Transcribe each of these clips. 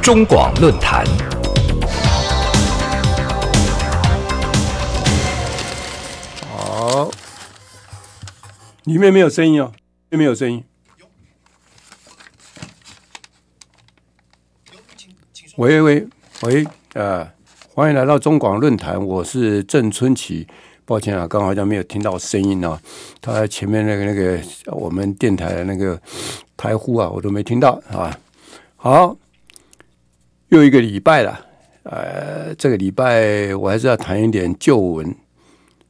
中广论坛，好，里面没有声音哦，没有声音。喂喂喂呃，欢迎来到中广论坛，我是郑春琪。抱歉啊，刚好像没有听到声音呢。他前面那个那个我们电台的那个台呼啊，我都没听到啊。好，又一个礼拜了。呃，这个礼拜我还是要谈一点旧闻，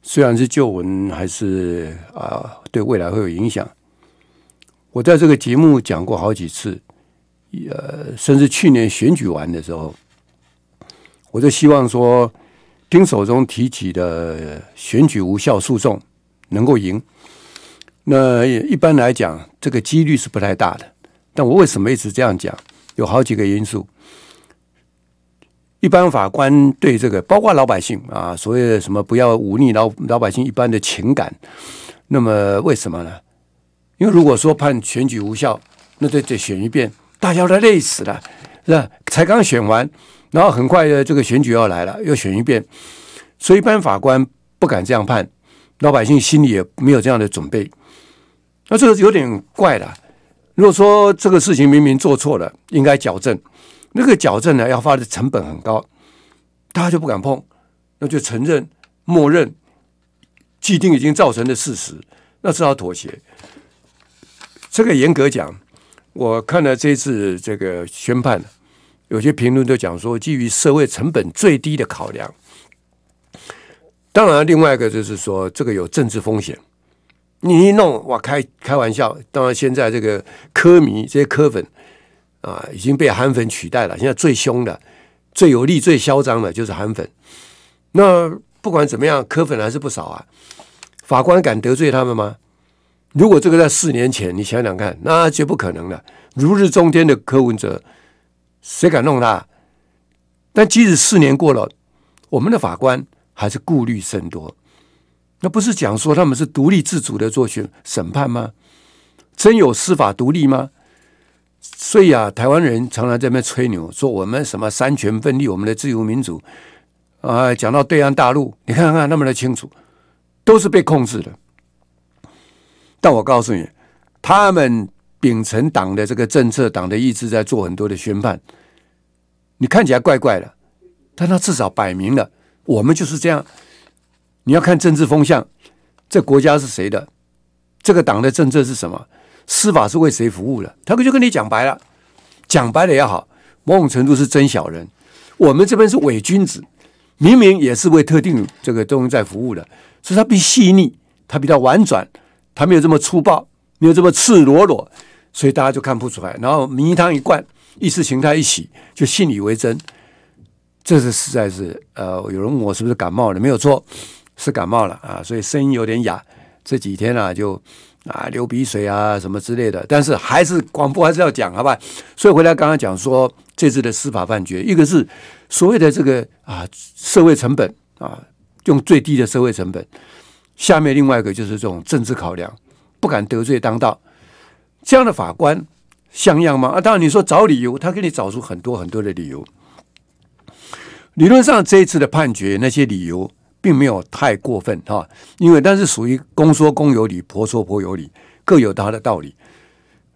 虽然是旧闻，还是啊对未来会有影响。我在这个节目讲过好几次，呃，甚至去年选举完的时候，我就希望说。丁守中提起的选举无效诉讼能够赢，那一般来讲，这个几率是不太大的。但我为什么一直这样讲？有好几个因素。一般法官对这个，包括老百姓啊，所谓的什么不要忤逆老老百姓一般的情感。那么为什么呢？因为如果说判选举无效，那得得选一遍，大家都累死了，是吧？才刚选完。然后很快的，这个选举要来了，又选一遍，所以一般法官不敢这样判，老百姓心里也没有这样的准备，那这个有点怪了。如果说这个事情明明做错了，应该矫正，那个矫正呢要花的成本很高，大家就不敢碰，那就承认、默认、既定已经造成的事实，那只好妥协。这个严格讲，我看了这次这个宣判。有些评论都讲说，基于社会成本最低的考量。当然，另外一个就是说，这个有政治风险。你一弄，哇，开开玩笑。当然，现在这个科迷这些科粉啊，已经被韩粉取代了。现在最凶的、最有力、最嚣张的就是韩粉。那不管怎么样，科粉还是不少啊。法官敢得罪他们吗？如果这个在四年前，你想想看，那就不可能了。如日中天的柯文哲。谁敢弄他？但即使四年过了，我们的法官还是顾虑甚多。那不是讲说他们是独立自主的做审审判吗？真有司法独立吗？所以啊，台湾人常常那边吹牛说我们什么三权分立，我们的自由民主。啊，讲到对岸大陆，你看看那么的清楚，都是被控制的。但我告诉你，他们。秉承党的这个政策、党的意志，在做很多的宣判。你看起来怪怪的，但他至少摆明了，我们就是这样。你要看政治风向，这国家是谁的？这个党的政策是什么？司法是为谁服务的？他可就跟你讲白了，讲白了也好，某种程度是真小人。我们这边是伪君子，明明也是为特定这个东西在服务的，所以他比细腻，他比较婉转，他没有这么粗暴，没有这么赤裸裸。所以大家就看不出来，然后迷汤一灌，意识形态一洗，就信以为真。这是实在是呃，有人问我是不是感冒了？没有错，是感冒了啊，所以声音有点哑。这几天啊，就啊流鼻水啊什么之类的，但是还是广播还是要讲，好吧？所以回来刚刚讲说这次的司法判决，一个是所谓的这个啊社会成本啊，用最低的社会成本。下面另外一个就是这种政治考量，不敢得罪当道。这样的法官像样吗？啊，当然你说找理由，他给你找出很多很多的理由。理论上这一次的判决，那些理由并没有太过分哈，因为但是属于公说公有理，婆说婆有理，各有他的道理。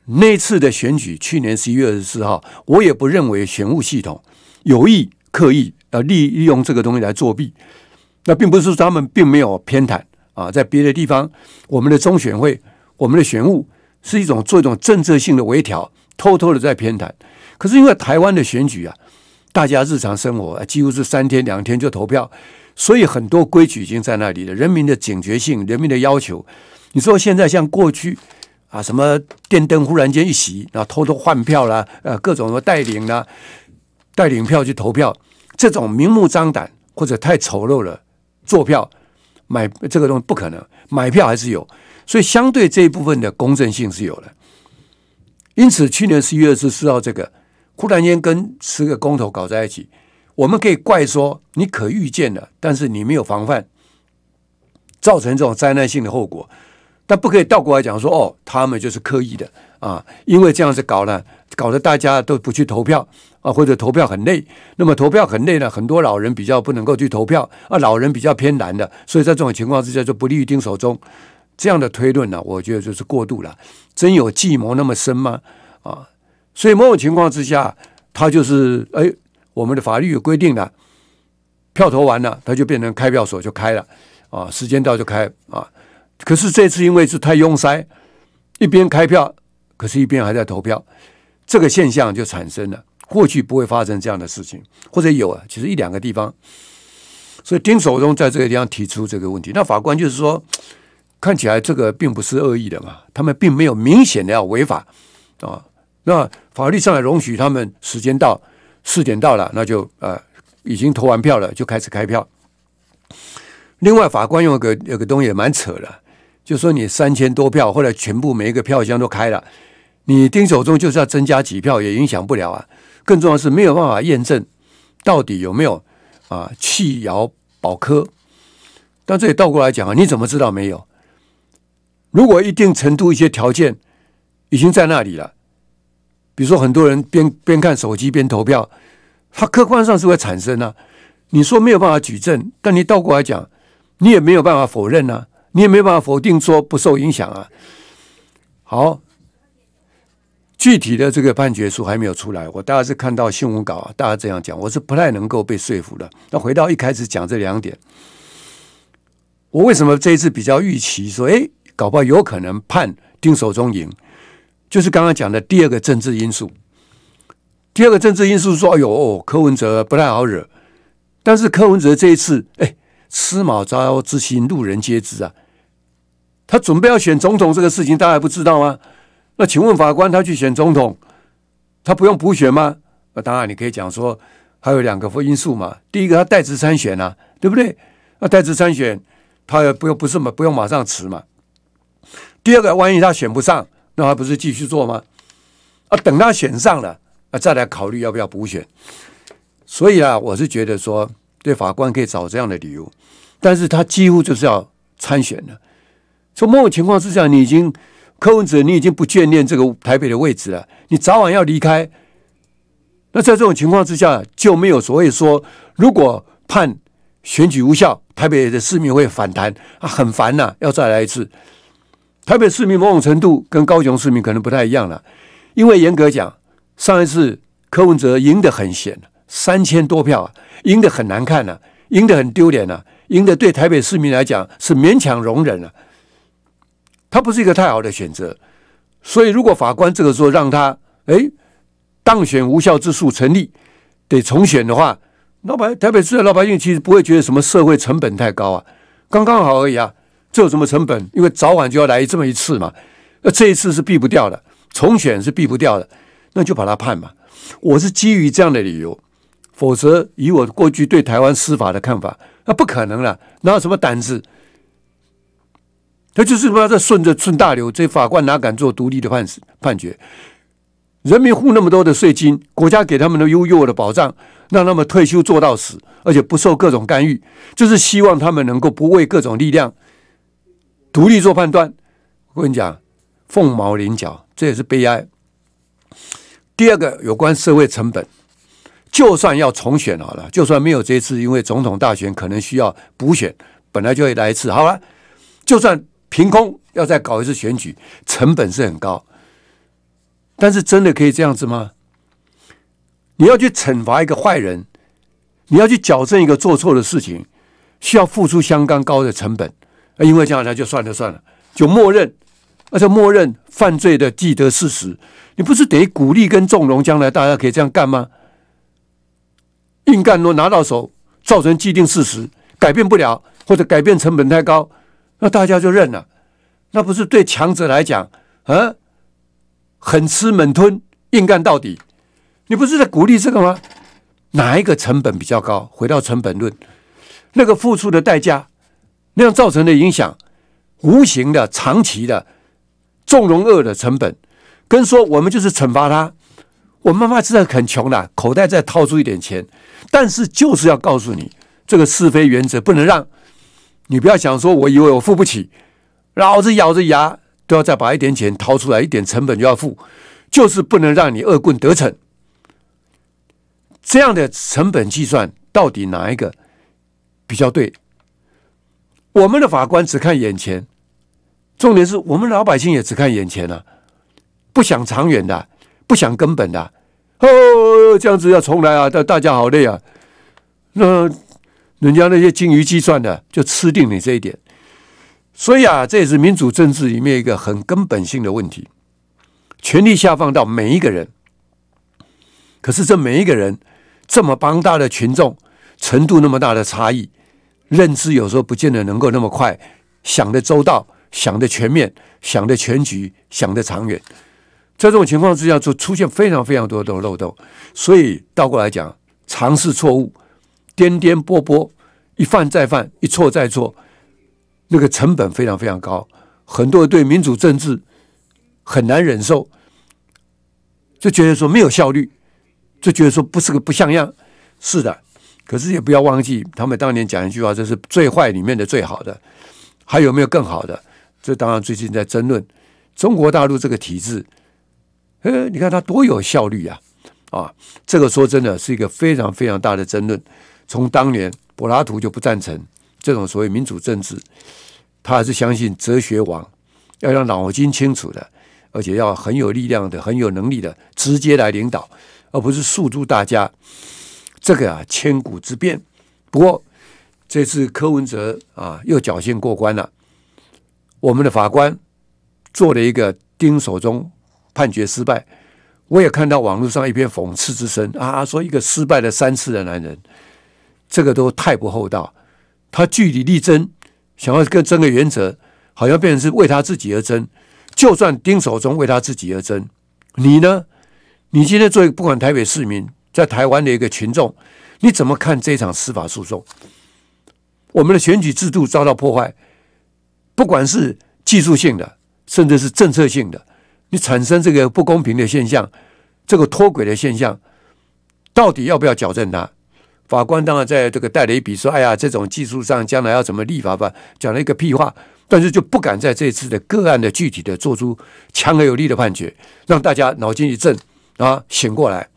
那次的选举，去年十一月二十四号，我也不认为选务系统有意刻意呃利利用这个东西来作弊。那并不是他们并没有偏袒啊，在别的地方，我们的中选会，我们的选务。是一种做一种政策性的微调，偷偷的在偏袒。可是因为台湾的选举啊，大家日常生活几乎是三天两天就投票，所以很多规矩已经在那里了。人民的警觉性，人民的要求，你说现在像过去啊，什么电灯忽然间一熄，然后偷偷换票啦，呃，各种的带领啦，带领票去投票，这种明目张胆或者太丑陋了，做票。买这个东西不可能，买票还是有，所以相对这一部分的公正性是有的。因此，去年十一月二十四号这个，忽然间跟十个公投搞在一起，我们可以怪说你可预见的，但是你没有防范，造成这种灾难性的后果。但不可以倒过来讲，说哦，他们就是刻意的啊，因为这样子搞了，搞得大家都不去投票啊，或者投票很累，那么投票很累呢，很多老人比较不能够去投票啊，老人比较偏难的，所以在这种情况之下就不利于丁守中这样的推论呢，我觉得就是过度了，真有计谋那么深吗？啊，所以某种情况之下，他就是哎，我们的法律有规定的，票投完了，他就变成开票所就开了啊，时间到就开啊。可是这次因为是太拥塞，一边开票，可是一边还在投票，这个现象就产生了。过去不会发生这样的事情，或者有啊，其实一两个地方。所以丁守中在这个地方提出这个问题，那法官就是说，看起来这个并不是恶意的嘛，他们并没有明显的要违法啊。那法律上来容许他们时间到四点到了，那就呃已经投完票了，就开始开票。另外，法官有个有个东西也蛮扯的。就说你三千多票，后来全部每一个票箱都开了，你丁守中就是要增加几票也影响不了啊。更重要的是没有办法验证到底有没有啊弃窑保科。但这也倒过来讲啊，你怎么知道没有？如果一定程度一些条件已经在那里了，比如说很多人边边看手机边投票，它客观上是会产生啊。你说没有办法举证，但你倒过来讲，你也没有办法否认呢。你也没办法否定说不受影响啊。好，具体的这个判决书还没有出来，我大概是看到新闻稿，大家这样讲，我是不太能够被说服的。那回到一开始讲这两点，我为什么这一次比较预期说，哎，搞不好有可能判丁守中赢，就是刚刚讲的第二个政治因素。第二个政治因素说，哎呦，柯文哲不太好惹，但是柯文哲这一次，哎，司马昭之心，路人皆知啊。他准备要选总统这个事情，大家还不知道吗？那请问法官，他去选总统，他不用补选吗？那当然，你可以讲说还有两个因素嘛。第一个，他代职参选啊，对不对？那代职参选，他也不用不是不不用马上辞嘛。第二个，万一他选不上，那还不是继续做吗？啊，等他选上了，啊，再来考虑要不要补选。所以啊，我是觉得说，对法官可以找这样的理由，但是他几乎就是要参选的。从某种情况之下，你已经柯文哲，你已经不眷恋这个台北的位置了，你早晚要离开。那在这种情况之下，就没有所谓说，如果判选举无效，台北的市民会反弹啊，很烦呐，要再来一次。台北市民某种程度跟高雄市民可能不太一样了，因为严格讲，上一次柯文哲赢得很险，三千多票，赢得很难看呐，赢得很丢脸呐，赢得对台北市民来讲是勉强容忍了。他不是一个太好的选择，所以如果法官这个时候让他哎当选无效之诉成立，得重选的话，老百台北市的老百姓其实不会觉得什么社会成本太高啊，刚刚好而已啊，这有什么成本？因为早晚就要来这么一次嘛，那这一次是避不掉的，重选是避不掉的，那就把他判嘛。我是基于这样的理由，否则以我过去对台湾司法的看法，那不可能了，哪有什么胆子？他就是不要再顺着顺大流，这法官哪敢做独立的判判决？人民付那么多的税金，国家给他们的优越的保障，让他们退休做到死，而且不受各种干预，就是希望他们能够不为各种力量独立做判断。我跟你讲，凤毛麟角，这也是悲哀。第二个有关社会成本，就算要重选好了，就算没有这次，因为总统大选可能需要补选，本来就会来一次。好了，就算。凭空要再搞一次选举，成本是很高。但是真的可以这样子吗？你要去惩罚一个坏人，你要去矫正一个做错的事情，需要付出相当高的成本。因为将来就算了算了，就默认，而且默认犯罪的既得事实，你不是得鼓励跟纵容将来大家可以这样干吗？硬干若拿到手，造成既定事实，改变不了，或者改变成本太高。那大家就认了，那不是对强者来讲啊，狠吃猛吞，硬干到底，你不是在鼓励这个吗？哪一个成本比较高？回到成本论，那个付出的代价，那样造成的影响，无形的、长期的纵容恶的成本，跟说我们就是惩罚他。我妈妈现在很穷的，口袋再掏出一点钱，但是就是要告诉你，这个是非原则不能让。你不要想说，我以为我付不起，老子咬着牙都要再把一点钱掏出来，一点成本就要付，就是不能让你恶棍得逞。这样的成本计算到底哪一个比较对？我们的法官只看眼前，重点是我们老百姓也只看眼前啊，不想长远的，不想根本的。哦，这样子要重来啊！大大家好累啊，那。人家那些精于计算的就吃定你这一点，所以啊，这也是民主政治里面一个很根本性的问题：权力下放到每一个人。可是这每一个人这么庞大的群众，程度那么大的差异，认知有时候不见得能够那么快想的周到、想的全面、想的全局、想的长远。在这种情况之下，就出现非常非常多的漏洞。所以倒过来讲，尝试错误，颠颠簸簸。一犯再犯，一错再错，那个成本非常非常高。很多对民主政治很难忍受，就觉得说没有效率，就觉得说不是个不像样。是的，可是也不要忘记，他们当年讲一句话，就是最坏里面的最好的。还有没有更好的？这当然最近在争论中国大陆这个体制。呃，你看它多有效率啊！啊，这个说真的是一个非常非常大的争论。从当年。柏拉图就不赞成这种所谓民主政治，他还是相信哲学王，要让脑筋清楚的，而且要很有力量的、很有能力的直接来领导，而不是诉诸大家。这个啊，千古之变。不过这次柯文哲啊，又侥幸过关了。我们的法官做了一个丁守中判决失败，我也看到网络上一篇讽刺之声啊，说一个失败了三次的男人。这个都太不厚道，他据理力争，想要跟争个原则，好像变成是为他自己而争。就算丁守中为他自己而争，你呢？你今天作为不管台北市民，在台湾的一个群众，你怎么看这场司法诉讼？我们的选举制度遭到破坏，不管是技术性的，甚至是政策性的，你产生这个不公平的现象，这个脱轨的现象，到底要不要矫正它？法官当然在这个带了一笔说：“哎呀，这种技术上将来要怎么立法吧？”讲了一个屁话，但是就不敢在这次的个案的具体的做出强而有力的判决，让大家脑筋一震啊，醒过来。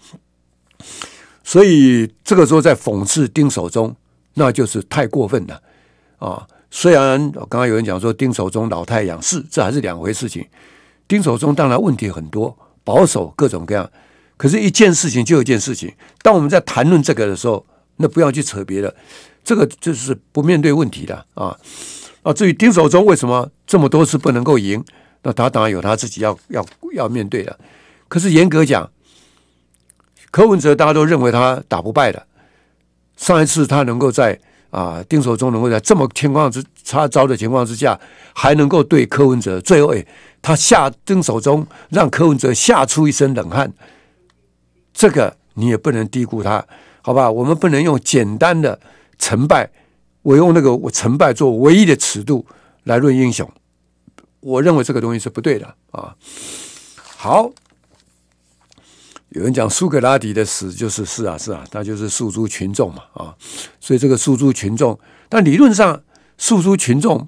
所以这个时候在讽刺丁守中，那就是太过分了啊！虽然我刚刚有人讲说丁守中老太阳是这还是两回事。情丁守中当然问题很多，保守各种各样，可是一件事情就一件事情。当我们在谈论这个的时候，那不要去扯别的，这个就是不面对问题的啊啊！至于丁守中为什么这么多次不能够赢，那他当然有他自己要要要面对的。可是严格讲，柯文哲大家都认为他打不败的。上一次他能够在啊丁守中能够在这么情况之插招的情况之下，还能够对柯文哲，最后哎他下丁守中，让柯文哲吓出一身冷汗，这个你也不能低估他。好吧，我们不能用简单的成败，我用那个我成败做唯一的尺度来论英雄，我认为这个东西是不对的啊。好，有人讲苏格拉底的死就是是啊是啊，那就是诉诸群众嘛啊，所以这个诉诸群众，但理论上诉诸群众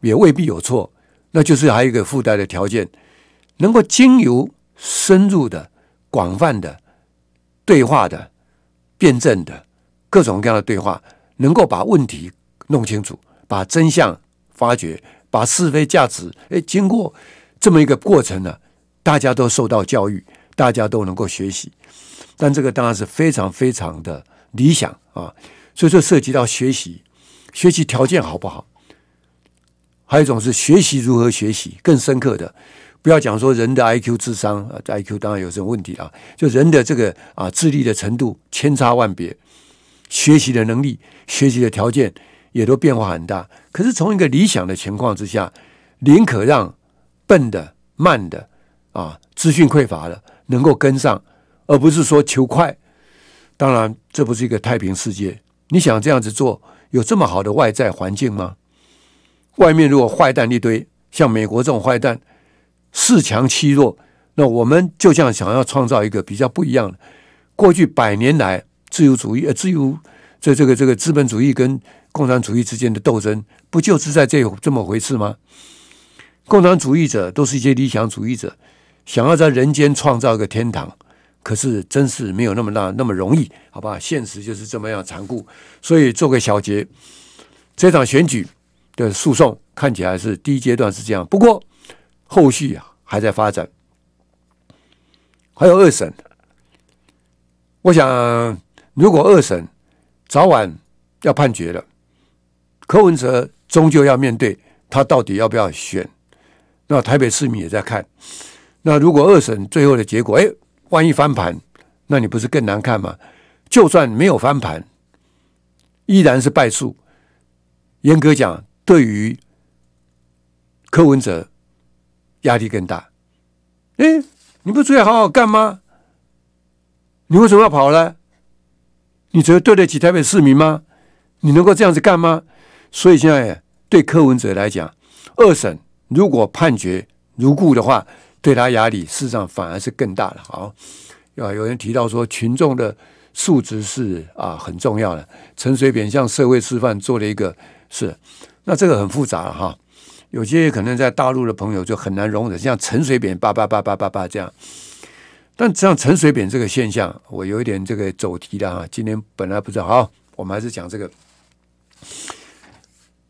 也未必有错，那就是还有一个附带的条件，能够经由深入的、广泛的对话的。辩证的各种各样的对话，能够把问题弄清楚，把真相发掘，把是非价值，哎，经过这么一个过程呢，大家都受到教育，大家都能够学习。但这个当然是非常非常的理想啊，所以说涉及到学习，学习条件好不好？还有一种是学习如何学习更深刻的。不要讲说人的 IQ 智商啊，IQ 当然有什么问题啊？就人的这个啊智力的程度千差万别，学习的能力、学习的条件也都变化很大。可是从一个理想的情况之下，宁可让笨的、慢的、啊资讯匮乏的能够跟上，而不是说求快。当然，这不是一个太平世界。你想这样子做，有这么好的外在环境吗？外面如果坏蛋一堆，像美国这种坏蛋。恃强欺弱，那我们就这样想要创造一个比较不一样的。过去百年来，自由主义呃，自由这这个这个资本主义跟共产主义之间的斗争，不就是在这这么回事吗？共产主义者都是一些理想主义者，想要在人间创造一个天堂，可是真是没有那么大那么容易，好吧？现实就是这么样残酷，所以做个小结。这场选举的诉讼看起来是第一阶段是这样，不过。后续啊还在发展，还有二审，我想如果二审早晚要判决了，柯文哲终究要面对他到底要不要选。那台北市民也在看。那如果二审最后的结果，哎，万一翻盘，那你不是更难看吗？就算没有翻盘，依然是败诉。严格讲，对于柯文哲。压力更大，哎，你不出去好好干吗？你为什么要跑呢？你觉得对得起台北市民吗？你能够这样子干吗？所以现在对柯文哲来讲，二审如果判决如故的话，对他压力事实上反而是更大的。好，啊，有人提到说群众的素质是啊很重要的。陈水扁向社会示范做了一个是，那这个很复杂了哈。有些可能在大陆的朋友就很难容忍，像陈水扁叭叭叭叭叭叭这样。但像陈水扁这个现象，我有一点这个走题了啊！今天本来不知道，好，我们还是讲这个。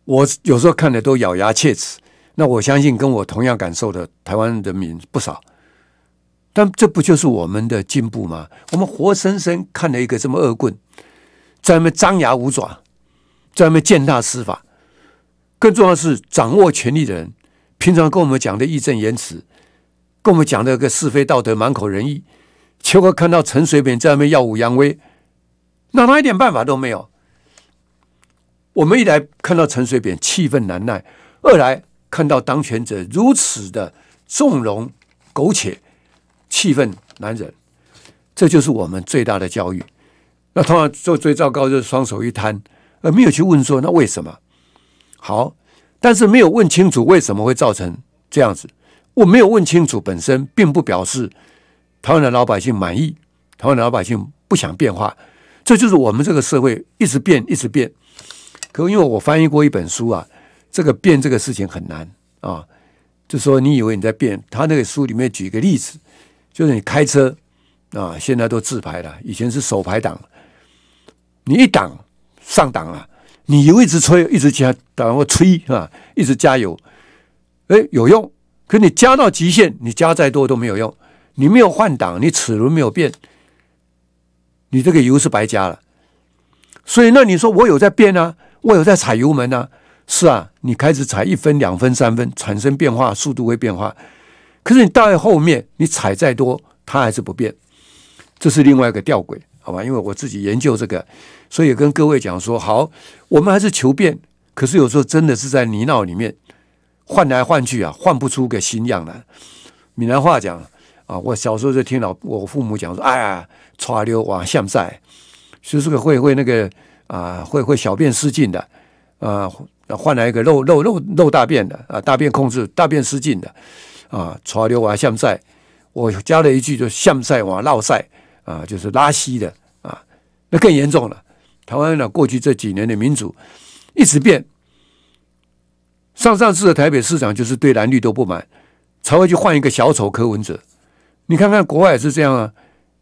我有时候看的都咬牙切齿。那我相信跟我同样感受的台湾人民不少。但这不就是我们的进步吗？我们活生生看了一个这么恶棍，在外面张牙舞爪，在外面践踏司法。更重要的是，掌握权力的人平常跟我们讲的义正言辞，跟我们讲的个是非道德、满口仁义，结果看到陈水扁在外面耀武扬威，那他一点办法都没有？我们一来看到陈水扁气愤难耐，二来看到当权者如此的纵容苟且，气愤难忍。这就是我们最大的教育。那通常做最糟糕就是双手一摊，而没有去问说那为什么。好，但是没有问清楚为什么会造成这样子，我没有问清楚本身，并不表示台湾的老百姓满意，台湾的老百姓不想变化，这就是我们这个社会一直变，一直变。可因为我翻译过一本书啊，这个变这个事情很难啊，就说你以为你在变，他那个书里面举一个例子，就是你开车啊，现在都自排了，以前是手排档，你一档上档了。你油一直吹，一直加，然后吹啊，一直加油，哎，有用。可你加到极限，你加再多都没有用。你没有换挡，你齿轮没有变，你这个油是白加了。所以那你说我有在变啊？我有在踩油门啊？是啊，你开始踩一分、两分、三分，产生变化，速度会变化。可是你到后面，你踩再多，它还是不变。这是另外一个吊诡，好吧？因为我自己研究这个。所以跟各位讲说，好，我们还是求变。可是有时候真的是在泥淖里面换来换去啊，换不出个新样来。闽南话讲啊，我小时候就听老我父母讲说，哎呀，川流哇像塞，就是个会会那个啊，会会小便失禁的啊，换来一个漏漏漏漏大便的啊，大便控制大便失禁的啊，潮流哇像塞。我加了一句，就像塞哇闹塞啊，就是拉稀的啊，那更严重了。台湾呢？过去这几年的民主一直变，上上次的台北市长就是对蓝绿都不满，才会去换一个小丑柯文哲。你看看国外也是这样啊，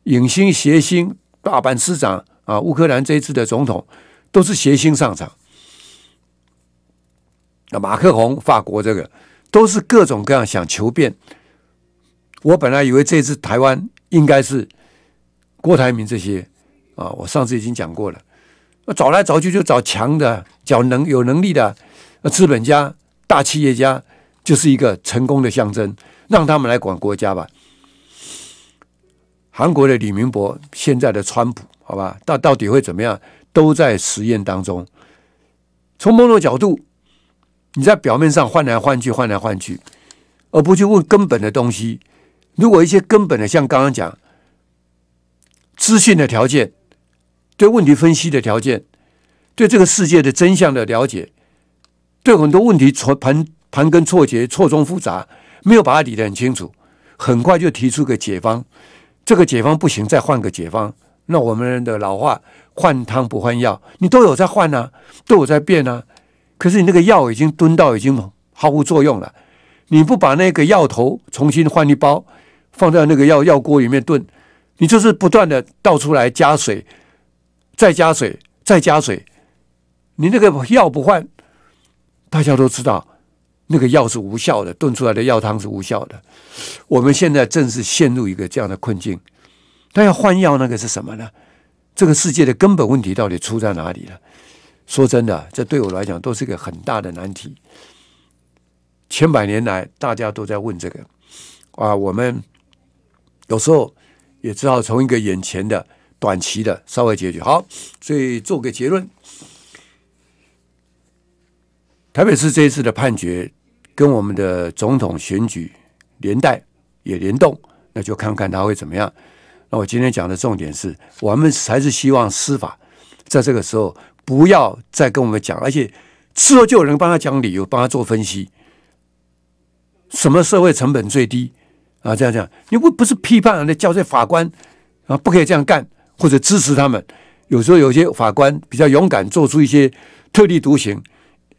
影星、谐星大阪市长啊，乌克兰这一次的总统都是谐星上场。那马克宏、法国这个都是各种各样想求变。我本来以为这次台湾应该是郭台铭这些啊，我上次已经讲过了。找来找去就找强的、找能有能力的资本家、大企业家，就是一个成功的象征，让他们来管国家吧。韩国的李明博，现在的川普，好吧，到到底会怎么样，都在实验当中。从某种角度，你在表面上换来换去、换来换去，而不去问根本的东西。如果一些根本的，像刚刚讲，资讯的条件。对问题分析的条件，对这个世界的真相的了解，对很多问题错盘盘根错节、错综复杂，没有把它理得很清楚，很快就提出个解方。这个解方不行，再换个解方。那我们的老话“换汤不换药”，你都有在换啊，都有在变啊。可是你那个药已经蹲到已经毫无作用了，你不把那个药头重新换一包，放在那个药药锅里面炖，你就是不断的倒出来加水。再加水，再加水，你那个药不换，大家都知道，那个药是无效的，炖出来的药汤是无效的。我们现在正是陷入一个这样的困境。但要换药，那个是什么呢？这个世界的根本问题到底出在哪里了？说真的，这对我来讲都是一个很大的难题。千百年来，大家都在问这个啊。我们有时候也知道从一个眼前的。短期的稍微解决好，所以做个结论。台北市这一次的判决跟我们的总统选举连带也联动，那就看看他会怎么样。那我今天讲的重点是，我们还是希望司法在这个时候不要再跟我们讲，而且事后就有人帮他讲理由，帮他做分析，什么社会成本最低啊？这样这样，你不不是批判，人家叫这法官啊，不可以这样干。或者支持他们，有时候有些法官比较勇敢，做出一些特立独行，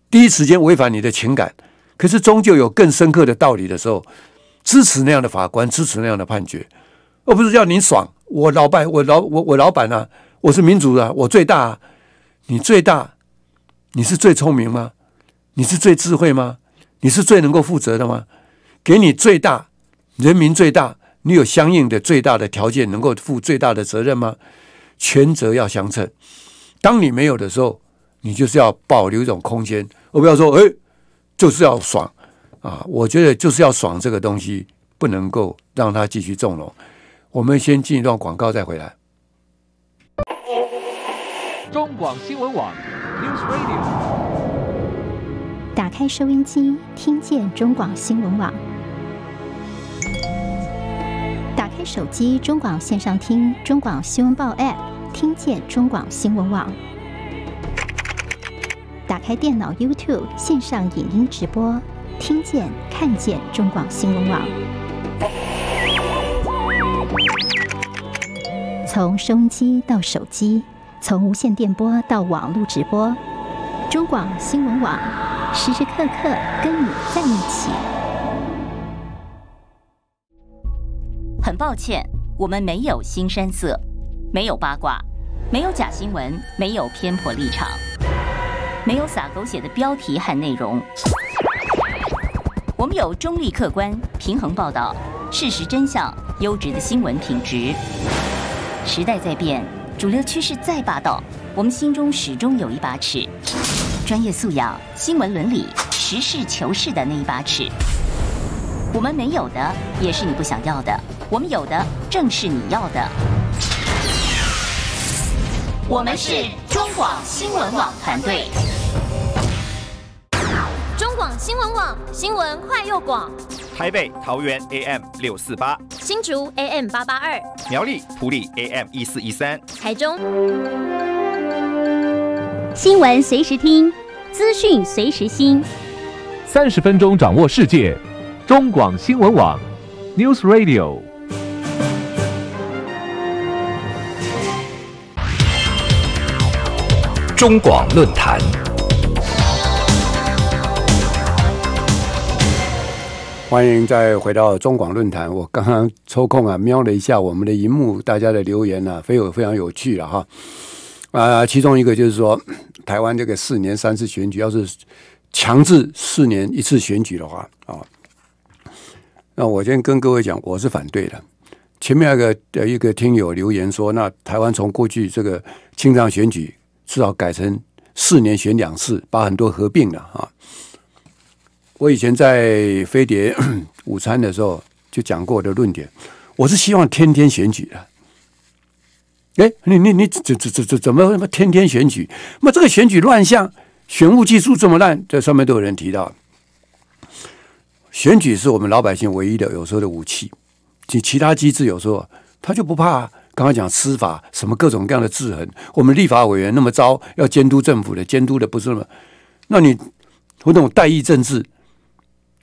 第一时间违反你的情感，可是终究有更深刻的道理的时候，支持那样的法官，支持那样的判决，而不是要你爽。我老板，我老我我老板啊，我是民主的，我最大，你最大，你是最聪明吗？你是最智慧吗？你是最能够负责的吗？给你最大，人民最大。你有相应的最大的条件，能够负最大的责任吗？权责要相称。当你没有的时候，你就是要保留一种空间。而不要说，哎，就是要爽啊！我觉得就是要爽这个东西，不能够让它继续纵容。我们先进一段广告再回来。中广新闻网 News Radio，打开收音机，听见中广新闻网。手机中广线上听中广新闻报 app，听见中广新闻网。打开电脑 youtube 线上影音直播，听见看见中广新闻网。从收音机到手机，从无线电波到网络直播，中广新闻网时时刻刻跟你在一起。很抱歉，我们没有“新山色”，没有八卦，没有假新闻，没有偏颇立场，没有撒狗血的标题和内容。我们有中立、客观、平衡报道，事实真相、优质的新闻品质。时代在变，主流趋势再霸道，我们心中始终有一把尺——专业素养、新闻伦理、实事求是的那一把尺。我们没有的，也是你不想要的。我们有的正是你要的。我们是中广新闻网团队，中广新闻网新闻快又广。台北桃园 AM 六四八，新竹 AM 八八二，苗栗埔里 AM 一四一三，台中。新闻随时听，资讯随时新。三十分钟掌握世界，中广新闻网，News Radio。中广论坛，欢迎再回到中广论坛。我刚刚抽空啊瞄了一下我们的荧幕，大家的留言呢非有非常有趣了哈。啊，其中一个就是说，台湾这个四年三次选举，要是强制四年一次选举的话啊，那我先跟各位讲，我是反对的。前面那个呃一个听友留言说，那台湾从过去这个清障选举。至少改成四年选两次，把很多合并了啊！我以前在飞碟 午餐的时候就讲过的论点，我是希望天天选举的。哎，你你你怎怎怎怎怎么怎么天天选举？那这个选举乱象，选务技术这么烂，这上面都有人提到。选举是我们老百姓唯一的有时候的武器，其其他机制有时候他就不怕。刚刚讲司法什么各种各样的制衡，我们立法委员那么糟，要监督政府的监督的不是吗？么，那你某种代议政治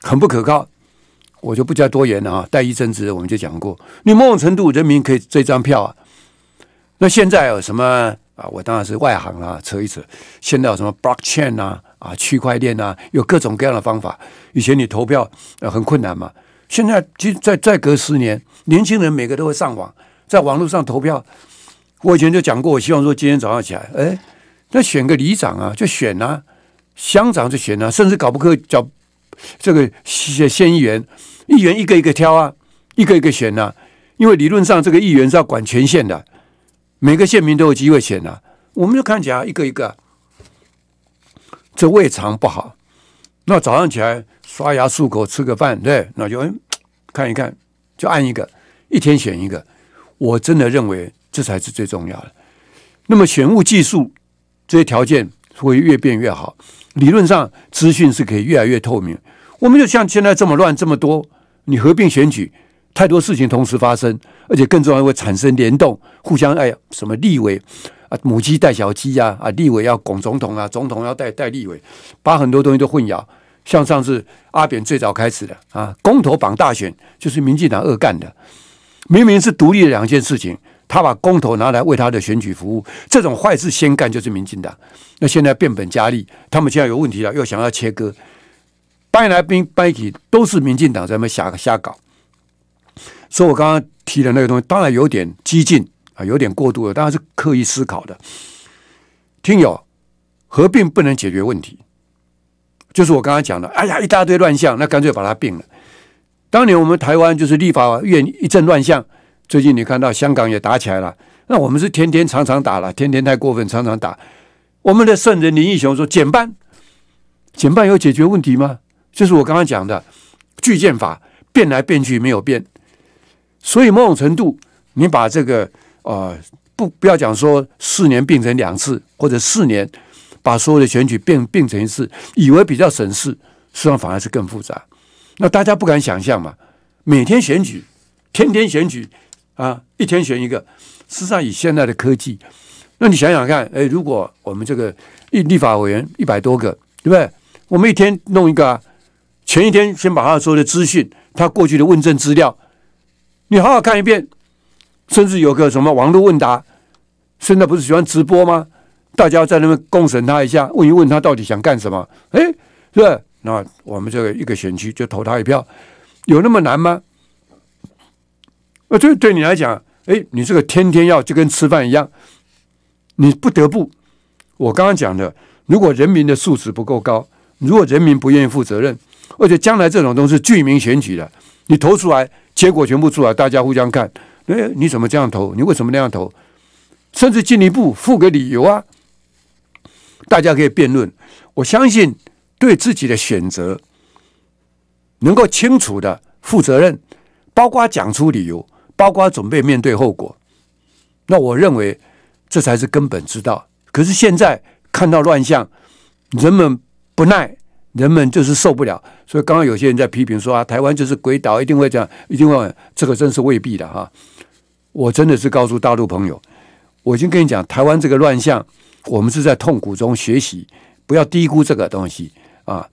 很不可靠，我就不加多言了啊。代议政治我们就讲过，你某种程度人民可以这张票啊。那现在有什么啊？我当然是外行啊，扯一扯。现在有什么 blockchain 啊啊区块链啊，有各种各样的方法。以前你投票呃很困难嘛，现在其实再再隔十年，年轻人每个都会上网。在网络上投票，我以前就讲过，我希望说今天早上起来，哎，那选个里长啊，就选啊，乡长就选啊，甚至搞不可叫这个县县议员，议员一个一个挑啊，一个一个选啊，因为理论上这个议员是要管全县的，每个县民都有机会选啊，我们就看起来一个一个，这未尝不好。那早上起来刷牙漱口吃个饭，对，那就嗯看一看，就按一个，一天选一个。我真的认为这才是最重要的。那么，选务技术这些条件会越变越好。理论上，资讯是可以越来越透明。我们就像现在这么乱这么多，你合并选举，太多事情同时发生，而且更重要会产生联动，互相哎，什么立委啊，母鸡带小鸡啊，啊，立委要拱总统啊，总统要带带立委，把很多东西都混淆。像上次阿扁最早开始的啊，公投榜大选，就是民进党恶干的。明明是独立的两件事情，他把公投拿来为他的选举服务，这种坏事先干就是民进党。那现在变本加厉，他们现在有问题了，又想要切割，搬来搬去都是民进党在那瞎瞎搞。所以我刚刚提的那个东西，当然有点激进啊，有点过度了，当然是刻意思考的。听友，合并不能解决问题，就是我刚刚讲的，哎呀一大堆乱象，那干脆把它并了。当年我们台湾就是立法院一阵乱象，最近你看到香港也打起来了，那我们是天天常常打了，天天太过分，常常打。我们的圣人林义雄说减半，减半有解决问题吗？就是我刚刚讲的巨剑法变来变去没有变，所以某种程度你把这个啊不不要讲说四年并成两次，或者四年把所有的选举并并成一次，以为比较省事，实际上反而是更复杂。那大家不敢想象嘛？每天选举，天天选举，啊，一天选一个。实际上，以现在的科技，那你想想看，哎，如果我们这个立立法委员一百多个，对不对？我们一天弄一个，前一天先把他的所有的资讯，他过去的问政资料，你好好看一遍。甚至有个什么网络问答，现在不是喜欢直播吗？大家在那边共审他一下，问一问他到底想干什么？哎，对不那我们这个一个选区就投他一票，有那么难吗？啊，这对你来讲，哎，你这个天天要就跟吃饭一样，你不得不，我刚刚讲的，如果人民的素质不够高，如果人民不愿意负责任，而且将来这种都是居民选举的，你投出来，结果全部出来，大家互相看，哎，你怎么这样投？你为什么那样投？甚至进一步附个理由啊，大家可以辩论，我相信。对自己的选择能够清楚的负责任，包括讲出理由，包括准备面对后果。那我认为这才是根本之道。可是现在看到乱象，人们不耐，人们就是受不了。所以刚刚有些人在批评说啊，台湾就是鬼岛，一定会这样，一定会这个，真是未必的哈。我真的是告诉大陆朋友，我已经跟你讲，台湾这个乱象，我们是在痛苦中学习，不要低估这个东西。啊，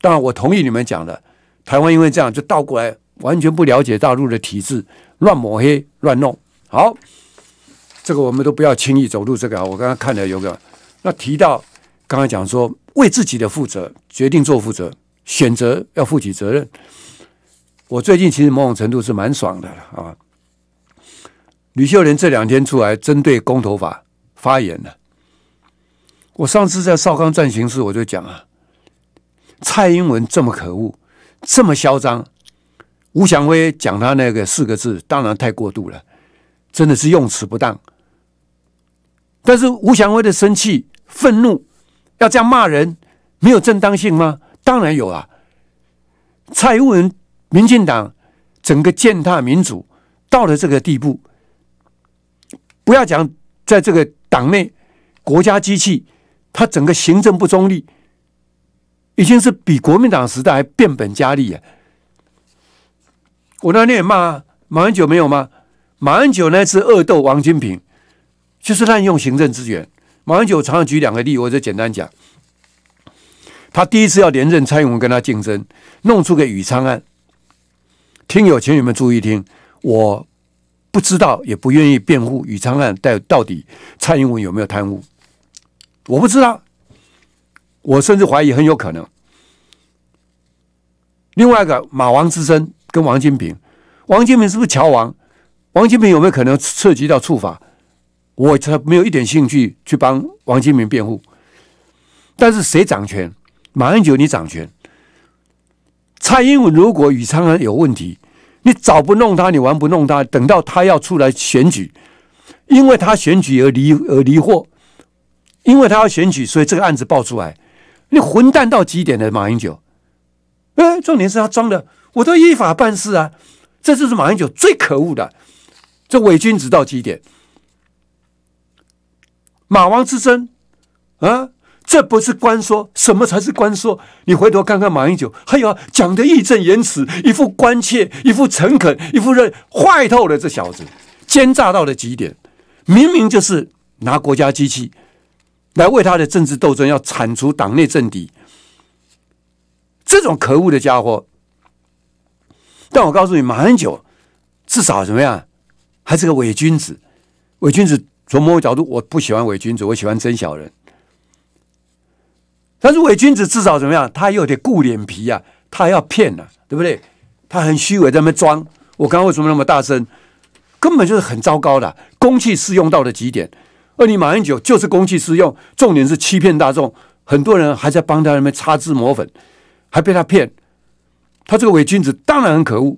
当然我同意你们讲的，台湾因为这样就倒过来，完全不了解大陆的体制，乱抹黑、乱弄。好，这个我们都不要轻易走入这个啊。我刚刚看了有个那提到，刚才讲说为自己的负责，决定做负责，选择要负起责任。我最近其实某种程度是蛮爽的啊。吕秀莲这两天出来针对公投法发言了，我上次在少康站行时我就讲啊。蔡英文这么可恶，这么嚣张，吴祥辉讲他那个四个字，当然太过度了，真的是用词不当。但是吴祥辉的生气、愤怒，要这样骂人，没有正当性吗？当然有啊。蔡英文、民进党整个践踏民主，到了这个地步，不要讲在这个党内，国家机器，他整个行政不中立。已经是比国民党时代还变本加厉啊！我那天也骂马英九没有吗？马英九那次恶斗王金平，就是滥用行政资源。马英九常常举两个例，我就简单讲。他第一次要连任，蔡英文跟他竞争，弄出个宇昌案。听友，请你们注意听，我不知道，也不愿意辩护宇昌案，但到底蔡英文有没有贪污，我不知道。我甚至怀疑，很有可能。另外一个马王之争跟王金平，王金平是不是乔王？王金平有没有可能涉及到处罚？我才没有一点兴趣去帮王金平辩护。但是谁掌权？马英九你掌权。蔡英文如果与苍蝇有问题，你早不弄他，你玩不弄他，等到他要出来选举，因为他选举而离而离祸，因为他要选举，所以这个案子爆出来。你混蛋到极点的马英九，嗯，重点是他装的，我都依法办事啊，这就是马英九最可恶的，这伪君子到极点。马王之争，啊，这不是官说，什么才是官说？你回头看看马英九，还有啊、讲的义正言辞，一副关切，一副诚恳，一副人坏透了，这小子奸诈到了极点，明明就是拿国家机器。来为他的政治斗争要铲除党内政敌，这种可恶的家伙。但我告诉你，马英九至少怎么样，还是个伪君子。伪君子从某角度，我不喜欢伪君子，我喜欢真小人。但是伪君子至少怎么样，他有点顾脸皮呀，他要骗呢，对不对？他很虚伪，那么装。我刚刚为什么那么大声？根本就是很糟糕的，公器私用到了极点。二零马英九就是公器私用，重点是欺骗大众，很多人还在帮他那边擦脂抹粉，还被他骗。他这个伪君子当然很可恶，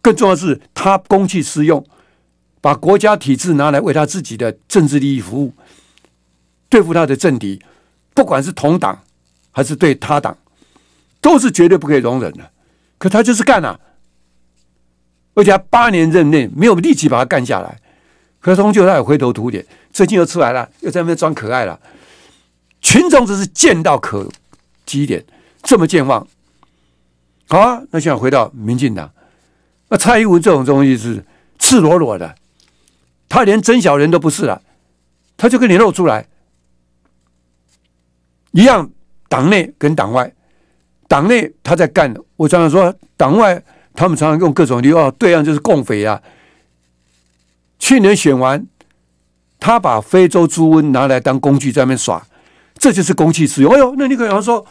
更重要的是他公器私用，把国家体制拿来为他自己的政治利益服务，对付他的政敌，不管是同党还是对他党，都是绝对不可以容忍的。可他就是干了，而且他八年任内没有立即把他干下来。何松就他有灰头土脸，最近又出来了，又在那边装可爱了。群众只是见到可基点这么健忘，好啊，那现在回到民进党，那蔡英文这种东西是赤裸裸的，他连真小人都不是了，他就跟你露出来一样，党内跟党外，党内他在干，我常常说，党外他们常常用各种理由，对岸就是共匪啊。去年选完，他把非洲猪瘟拿来当工具在那边耍，这就是公器私用。哎呦，那你可能说，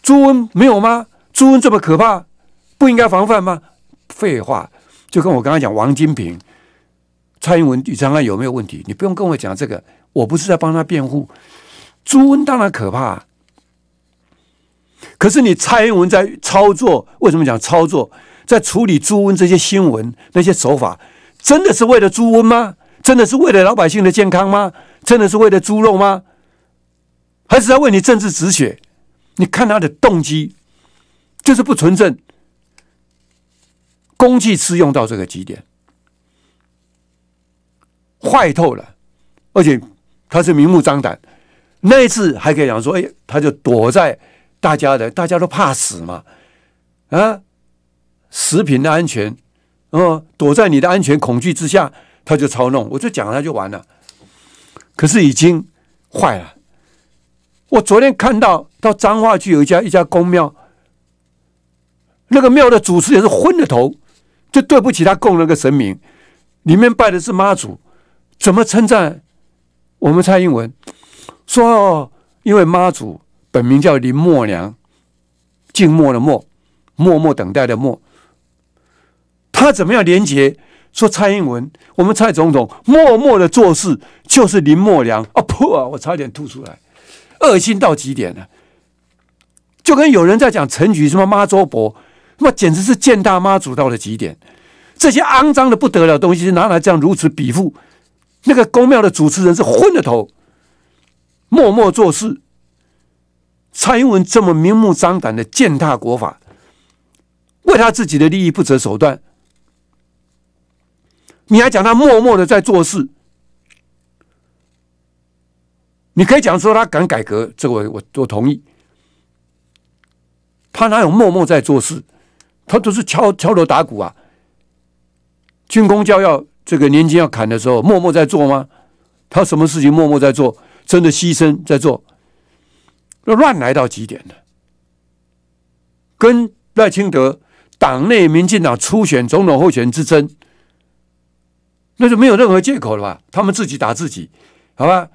猪瘟没有吗？猪瘟这么可怕，不应该防范吗？废话，就跟我刚刚讲，王金平、蔡英文、李长安有没有问题？你不用跟我讲这个，我不是在帮他辩护。猪瘟当然可怕，可是你蔡英文在操作，为什么讲操作？在处理猪瘟这些新闻那些手法。真的是为了猪瘟吗？真的是为了老百姓的健康吗？真的是为了猪肉吗？还是在为你政治止血？你看他的动机就是不纯正，公器私用到这个极点，坏透了。而且他是明目张胆。那一次还可以讲说，哎，他就躲在大家的，大家都怕死嘛，啊，食品的安全。后躲在你的安全恐惧之下，他就操弄，我就讲他就完了。可是已经坏了。我昨天看到到彰化区有一家一家公庙，那个庙的主持也是昏了头，就对不起他供那个神明，里面拜的是妈祖，怎么称赞我们蔡英文？说因为妈祖本名叫林默娘，静默的默，默默等待的默。他怎么样连接？说蔡英文，我们蔡总统默默的做事，就是林默良啊！噗啊！我差点吐出来，恶心到极点了。就跟有人在讲陈菊什么妈周伯，那简直是贱大妈祖到了极点。这些肮脏的不得了东西，哪来这样如此鄙负？那个公庙的主持人是昏了头，默默做事，蔡英文这么明目张胆的践踏国法，为他自己的利益不择手段。你还讲他默默的在做事？你可以讲说他敢改革，这个我我我同意。他哪有默默在做事？他都是敲敲锣打鼓啊！军公教要这个年金要砍的时候，默默在做吗？他什么事情默默在做？真的牺牲在做？那乱来到极点了。跟赖清德党内民进党初选总统候选人之争。那就没有任何借口了吧？他们自己打自己，好吧？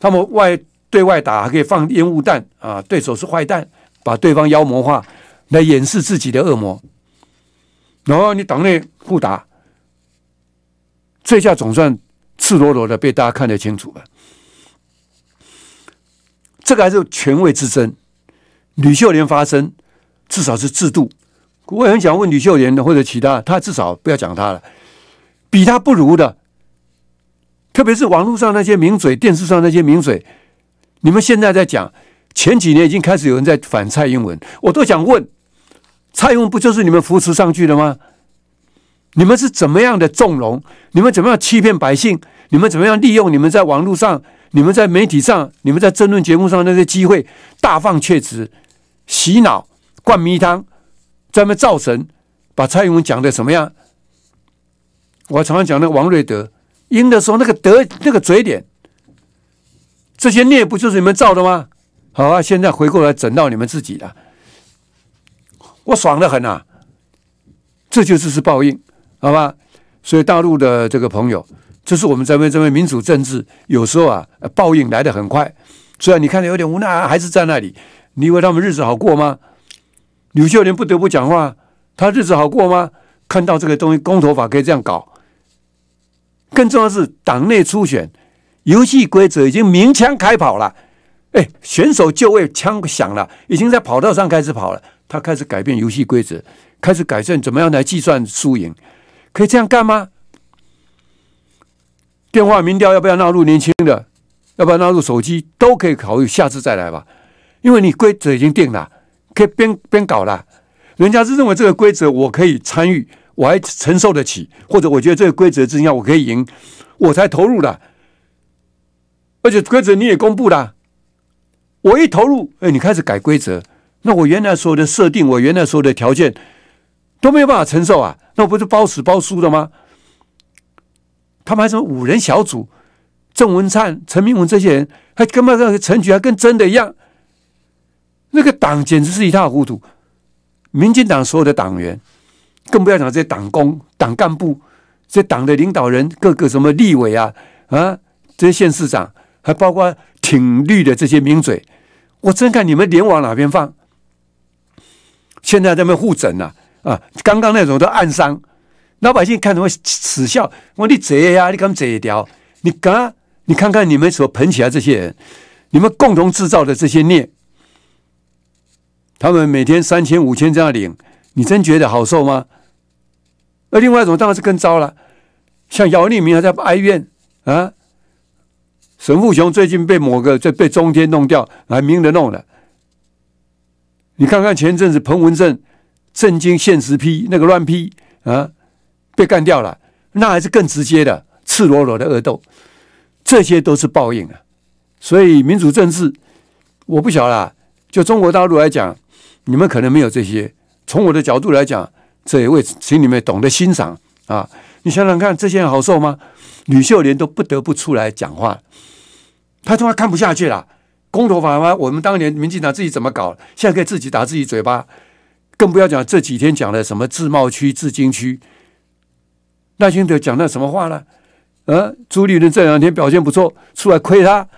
他们外对外打还可以放烟雾弹啊，对手是坏蛋，把对方妖魔化来掩饰自己的恶魔。然后你党内不打，这下总算赤裸裸的被大家看得清楚了。这个还是权位之争。吕秀莲发声，至少是制度。我也很想问吕秀莲的，或者其他，他至少不要讲他了。比他不如的，特别是网络上那些名嘴，电视上那些名嘴，你们现在在讲，前几年已经开始有人在反蔡英文，我都想问，蔡英文不就是你们扶持上去的吗？你们是怎么样的纵容？你们怎么样欺骗百姓？你们怎么样利用你们在网络上、你们在媒体上、你们在争论节目上那些机会，大放阙词、洗脑、灌迷汤，专门造神，把蔡英文讲的什么样？我常常讲，那王瑞德赢的时候，那个德那个嘴脸，这些孽不就是你们造的吗？好啊，现在回过来整到你们自己了，我爽的很啊！这就是是报应，好吧？所以大陆的这个朋友，就是我们这边这边民主政治，有时候啊，报应来的很快。虽然你看着有点无奈，还是在那里。你以为他们日子好过吗？刘秀莲不得不讲话，他日子好过吗？看到这个东西，公投法可以这样搞。更重要的是党内初选，游戏规则已经鸣枪开跑了，哎，选手就位，枪响了，已经在跑道上开始跑了，他开始改变游戏规则，开始改正怎么样来计算输赢，可以这样干吗？电话民调要不要纳入年轻的？要不要纳入手机？都可以考虑，下次再来吧，因为你规则已经定了，可以边边搞了，人家是认为这个规则我可以参与。我还承受得起，或者我觉得这个规则之下我可以赢，我才投入的。而且规则你也公布了，我一投入，哎，你开始改规则，那我原来所有的设定，我原来所有的条件都没有办法承受啊！那我不是包死包输的吗？他们还什么五人小组，郑文灿、陈明文这些人，根本那个成局还跟真的一样，那个党简直是一塌糊涂，民进党所有的党员。更不要讲这些党工、党干部、这党的领导人，各个什么立委啊、啊，这些县市长，还包括挺绿的这些名嘴，我真看你们脸往哪边放？现在他们互整了啊！刚刚那种都暗伤，老百姓看什会耻笑。我你这呀，你敢这一条，你刚你看看你们所捧起来这些人，你们共同制造的这些孽，他们每天三千五千这样领，你真觉得好受吗？而另外一种当然是更糟了，像姚立明还在哀怨啊，沈富雄最近被某个被被中天弄掉，来明着弄的。你看看前一阵子彭文正震惊现实批那个乱批啊，被干掉了，那还是更直接的、赤裸裸的恶斗，这些都是报应啊。所以民主政治，我不晓啦，就中国大陆来讲，你们可能没有这些。从我的角度来讲。这也为请你们懂得欣赏啊！你想想看，这些人好受吗？吕秀莲都不得不出来讲话，他他妈看不下去了。公投法吗？我们当年民进党自己怎么搞？现在可以自己打自己嘴巴，更不要讲这几天讲的什么自贸区、自经区。赖清德讲的什么话呢？嗯，朱立伦这两天表现不错，出来亏他，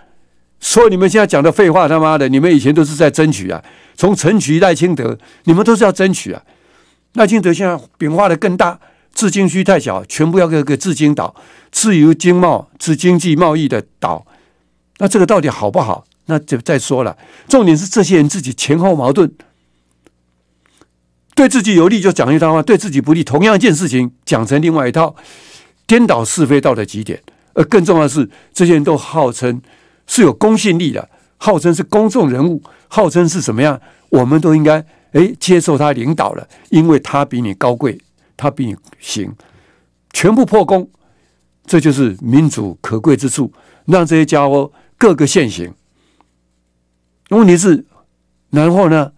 说你们现在讲的废话，他妈的，你们以前都是在争取啊，从陈渠、赖清德，你们都是要争取啊。那金德现在饼画的更大，至金需太小，全部要给个至金岛、自由经贸、自经济贸易的岛。那这个到底好不好？那就再说了。重点是这些人自己前后矛盾，对自己有利就讲一套话，对自己不利同样一件事情讲成另外一套，颠倒是非到了极点。而更重要的是这些人都号称是有公信力的，号称是公众人物，号称是什么样，我们都应该。哎，接受他领导了，因为他比你高贵，他比你行，全部破功，这就是民主可贵之处，让这些家伙各个现形。问题是，然后呢？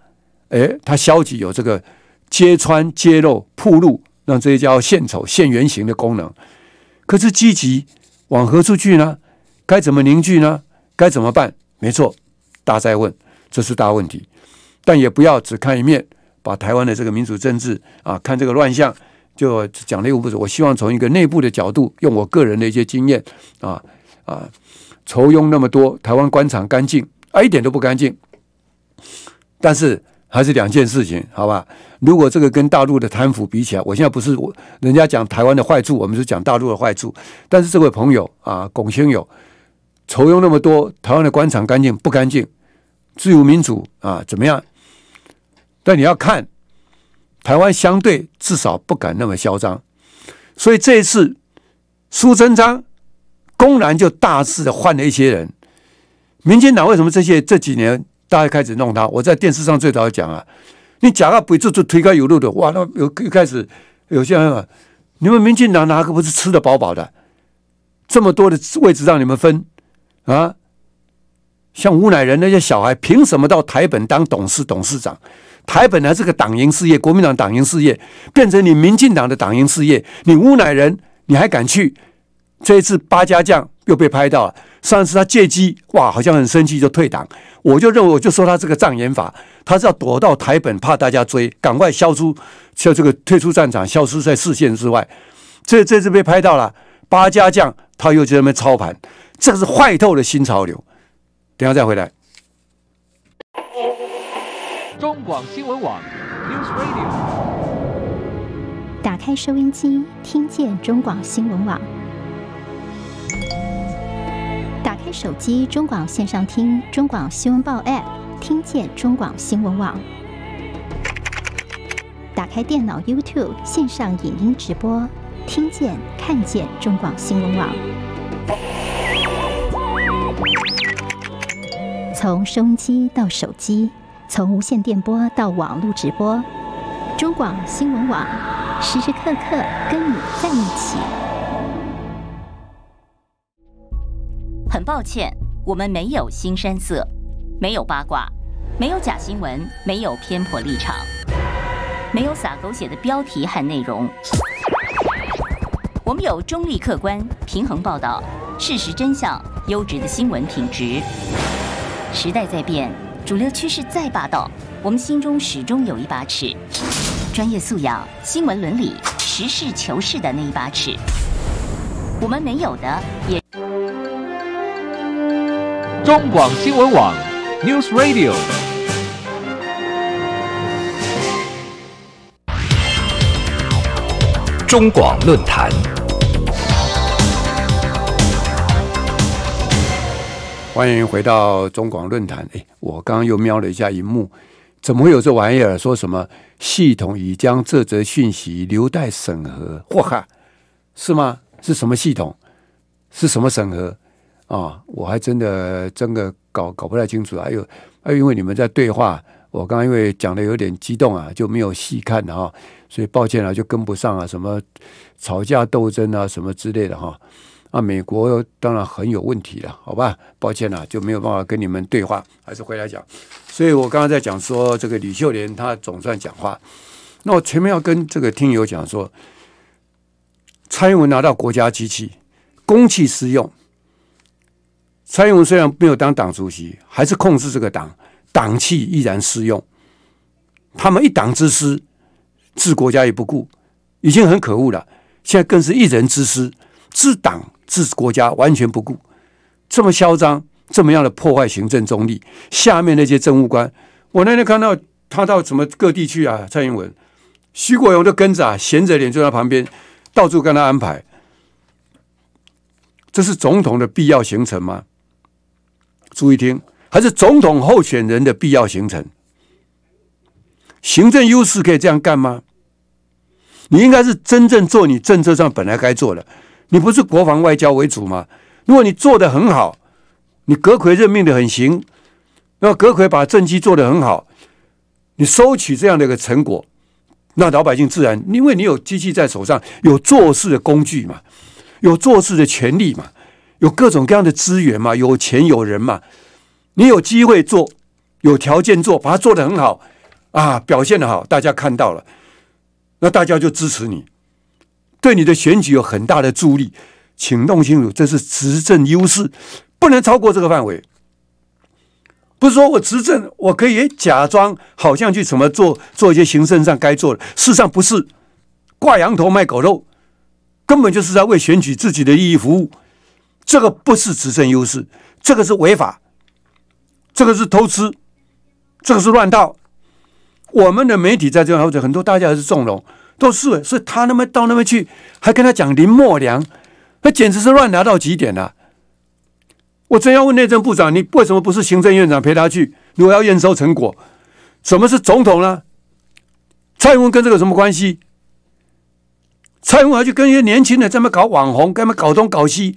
哎，他消极有这个揭穿、揭露、铺路，让这些家伙现丑、现原形的功能。可是积极往何处去呢？该怎么凝聚呢？该怎么办？没错，大在问，这是大问题。但也不要只看一面，把台湾的这个民主政治啊，看这个乱象，就讲了五步走。我希望从一个内部的角度，用我个人的一些经验啊啊，愁庸那么多，台湾官场干净啊，一点都不干净。但是还是两件事情，好吧？如果这个跟大陆的贪腐比起来，我现在不是我人家讲台湾的坏处，我们是讲大陆的坏处。但是这位朋友啊，龚兴友，愁庸那么多，台湾的官场干净不干净？自由民主啊，怎么样？但你要看，台湾相对至少不敢那么嚣张，所以这一次苏贞昌公然就大肆的换了一些人。民进党为什么这些这几年大家开始弄他？我在电视上最早讲啊，你假个不就就推开有路的，哇，那有开始有些人啊，你们民进党哪个不是吃的饱饱的？这么多的位置让你们分啊？像吴乃仁那些小孩，凭什么到台本当董事董事长？台本来是个党营事业，国民党党营事业变成你民进党的党营事业，你乌乃人你还敢去？这一次八家将又被拍到了，上次他借机哇，好像很生气就退党，我就认为我就说他这个障眼法，他是要躲到台本怕大家追，赶快消除，就这个退出战场，消失在视线之外。这这次被拍到了，八家将他又在那边操盘，这个是坏透的新潮流。等下再回来。中广新闻网，NewsRadio，打开收音机，听见中广新闻网。打开手机中广线上听中广新闻报 App，听见中广新闻网。打开电脑 YouTube 线上影音直播，听见看见中广新闻网。从收音机到手机。从无线电波到网络直播，中广新闻网时时刻刻跟你在一起。很抱歉，我们没有新山色，没有八卦，没有假新闻，没有偏颇立场，没有撒狗血的标题和内容。我们有中立、客观、平衡报道，事实真相、优质的新闻品质。时代在变。主流趋势再霸道，我们心中始终有一把尺，专业素养、新闻伦理、实事求是的那一把尺。我们没有的也。中广新闻网，News Radio，中广论坛。欢迎回到中广论坛。哎，我刚刚又瞄了一下荧幕，怎么会有这玩意儿？说什么系统已将这则讯息留待审核？哇哈，是吗？是什么系统？是什么审核？啊，我还真的真的搞搞不太清楚。哎呦，哎，因为你们在对话，我刚刚因为讲的有点激动啊，就没有细看的哈，所以抱歉了，就跟不上啊，什么吵架斗争啊，什么之类的哈。那美国当然很有问题了，好吧？抱歉了，就没有办法跟你们对话，还是回来讲。所以我刚刚在讲说，这个李秀莲她总算讲话。那我前面要跟这个听友讲说，蔡英文拿到国家机器公器私用。蔡英文虽然没有当党主席，还是控制这个党，党气依然适用。他们一党之私，置国家于不顾，已经很可恶了。现在更是一人之私，置党。治国家完全不顾，这么嚣张，这么样的破坏行政中立。下面那些政务官，我那天看到他到什么各地去啊，蔡英文、徐国勇就跟着啊，闲着脸就在旁边，到处跟他安排。这是总统的必要行程吗？注意听，还是总统候选人的必要行程？行政优势可以这样干吗？你应该是真正做你政策上本来该做的。你不是国防外交为主吗？如果你做的很好，你格奎任命的很行，那后格奎把政绩做的很好，你收取这样的一个成果，那老百姓自然因为你有机器在手上，有做事的工具嘛，有做事的权利嘛，有各种各样的资源嘛，有钱有人嘛，你有机会做，有条件做，把它做的很好啊，表现的好，大家看到了，那大家就支持你。对你的选举有很大的助力，请弄清楚，这是执政优势，不能超过这个范围。不是说我执政，我可以假装好像去什么做做一些行政上该做的，事实上不是挂羊头卖狗肉，根本就是在为选举自己的利益服务。这个不是执政优势，这个是违法，这个是偷吃，这个是乱道。我们的媒体在这方面很多，大家还是纵容。都是，所以他那么到那边去，还跟他讲林默娘，那简直是乱拿到极点了。我真要问内政部长，你为什么不是行政院长陪他去？如果要验收成果，什么是总统呢？蔡英文跟这个什么关系？蔡英文还去跟一些年轻人这么搞网红，干嘛搞东搞西？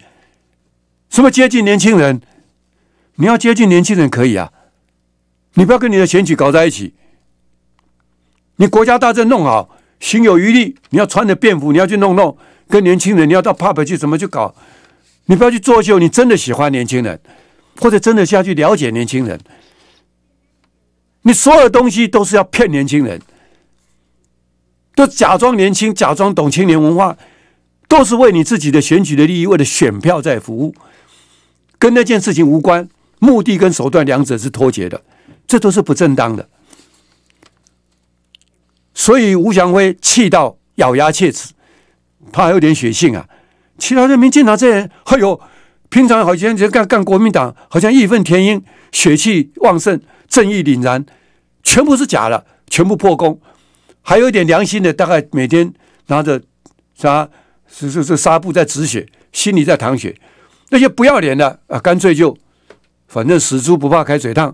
什么接近年轻人？你要接近年轻人可以啊，你不要跟你的选举搞在一起。你国家大政弄好。心有余力，你要穿着便服，你要去弄弄跟年轻人，你要到 pub 去怎么去搞？你不要去作秀，你真的喜欢年轻人，或者真的下去了解年轻人。你所有东西都是要骗年轻人，都假装年轻，假装懂青年文化，都是为你自己的选举的利益，为了选票在服务，跟那件事情无关，目的跟手段两者是脱节的，这都是不正当的。所以吴祥辉气到咬牙切齿，他还有点血性啊。其他人民见察这人，哎呦，平常好像就干干国民党，好像义愤填膺、血气旺盛、正义凛然，全部是假的，全部破功。还有一点良心的，大概每天拿着啥、是是是纱布在止血，心里在淌血。那些不要脸的啊，干脆就反正死猪不怕开水烫，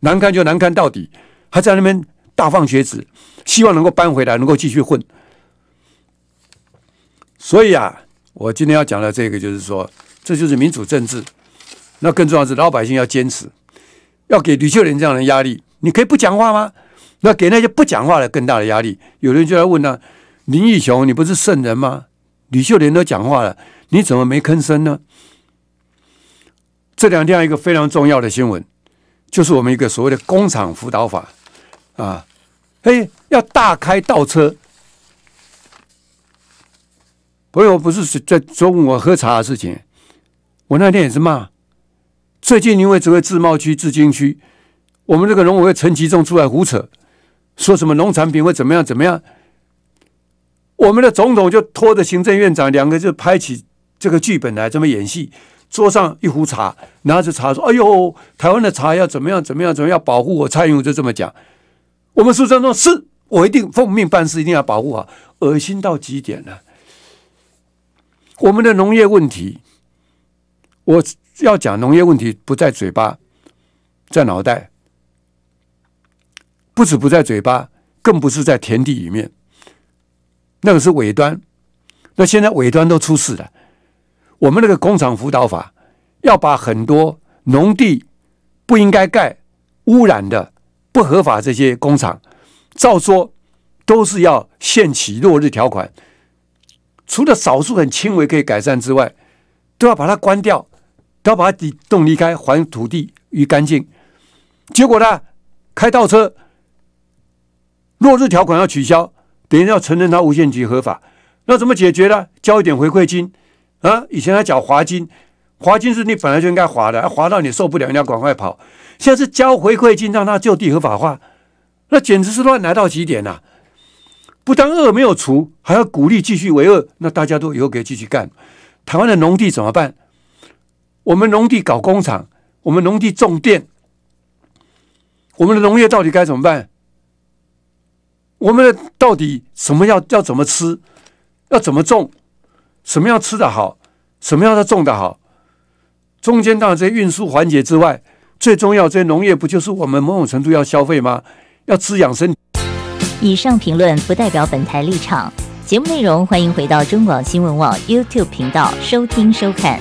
难堪就难堪到底，还在那边。大放血子，希望能够搬回来，能够继续混。所以啊，我今天要讲的这个就是说，这就是民主政治。那更重要是老百姓要坚持，要给吕秀莲这样的压力。你可以不讲话吗？那给那些不讲话的更大的压力。有人就来问他：林义雄，你不是圣人吗？吕秀莲都讲话了，你怎么没吭声呢？这两天一个非常重要的新闻，就是我们一个所谓的工厂辅导法啊。嘿，要大开倒车！朋友不是在中午喝茶的事情，我那天也是骂。最近因为这个自贸区、自经区，我们这个农委会陈其中出来胡扯，说什么农产品会怎么样怎么样？我们的总统就拖着行政院长两个就拍起这个剧本来这么演戏，桌上一壶茶，拿着茶说：“哎呦，台湾的茶要怎么样怎么样，怎么要保护我？”蔡英文就这么讲。我们苏上说，是我一定奉命办事，一定要保护好，恶心到极点了。我们的农业问题，我要讲农业问题不在嘴巴，在脑袋，不止不在嘴巴，更不是在田地里面，那个是尾端。那现在尾端都出事了。我们那个工厂辅导法，要把很多农地不应该盖污染的。不合法这些工厂，照说都是要限期落日条款，除了少数很轻微可以改善之外，都要把它关掉，都要把它底洞离开，还土地于干净。结果呢，开倒车，落日条款要取消，等于要承认它无限期合法，那怎么解决呢？交一点回馈金啊？以前还缴罚金。滑金是你本来就应该滑的，滑到你受不了，你要赶快跑。现在是交回馈金，让他就地合法化，那简直是乱来到极点呐！不但恶没有除，还要鼓励继续为恶，那大家都以后可以继续干。台湾的农地怎么办？我们农地搞工厂，我们农地种电，我们的农业到底该怎么办？我们的到底什么要要怎么吃，要怎么种，什么样吃的好，什么样的种的好？中间到些运输环节之外，最重要这些农业不就是我们某种程度要消费吗？要吃养生。以上评论不代表本台立场。节目内容欢迎回到中广新闻网 YouTube 频道收听收看。